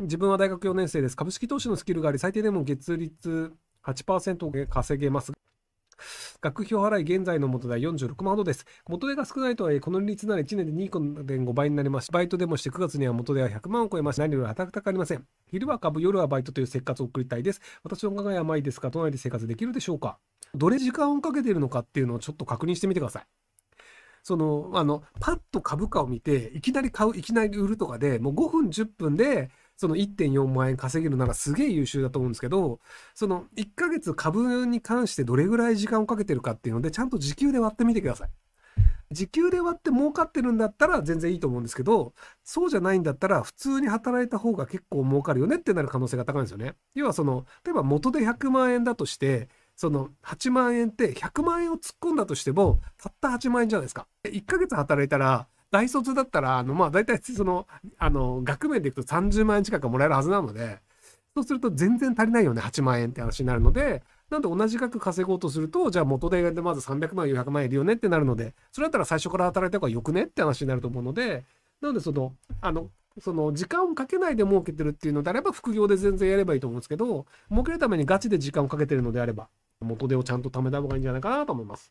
自分は大学4年生です。株式投資のスキルがあり、最低でも月率8%稼げます。学費を払い、現在の元では46万ほどです。元手が少ないとはいえ、この利率なら1年で2.5倍になりますバイトでもして9月には元手は100万を超えまして、何より働きたくありません。昼は株、夜はバイトという生活を送りたいです。私の考えは甘いですが、都内で生活できるでしょうかどれ時間をかけているのかっていうのをちょっと確認してみてください。その、あの、パッと株価を見て、いきなり買う、いきなり売るとかで、もう5分、10分で、その1.4万円稼げるならすげえ優秀だと思うんですけど、その1ヶ月株に関してどれぐらい時間をかけてるかっていうので、ちゃんと時給で割ってみてください。時給で割って儲かってるんだったら全然いいと思うんですけど、そうじゃないんだったら普通に働いた方が結構儲かるよねってなる可能性が高いんですよね。要はその、例えば元で100万円だとして、その8万円って100万円を突っ込んだとしても、たった8万円じゃないですか。1ヶ月働いたら、大卒だったら、あの、まあ、大体その、あの、額面でいくと30万円近くもらえるはずなので、そうすると全然足りないよね、8万円って話になるので、なんで同じ額稼ごうとすると、じゃあ元手でまず300万、400万円いるよねってなるので、それだったら最初から働いた方がよくねって話になると思うので、なのでその、あの、その時間をかけないで儲けてるっていうのであれば副業で全然やればいいと思うんですけど、儲けるためにガチで時間をかけてるのであれば、元手をちゃんと貯めた方がいいんじゃないかなと思います。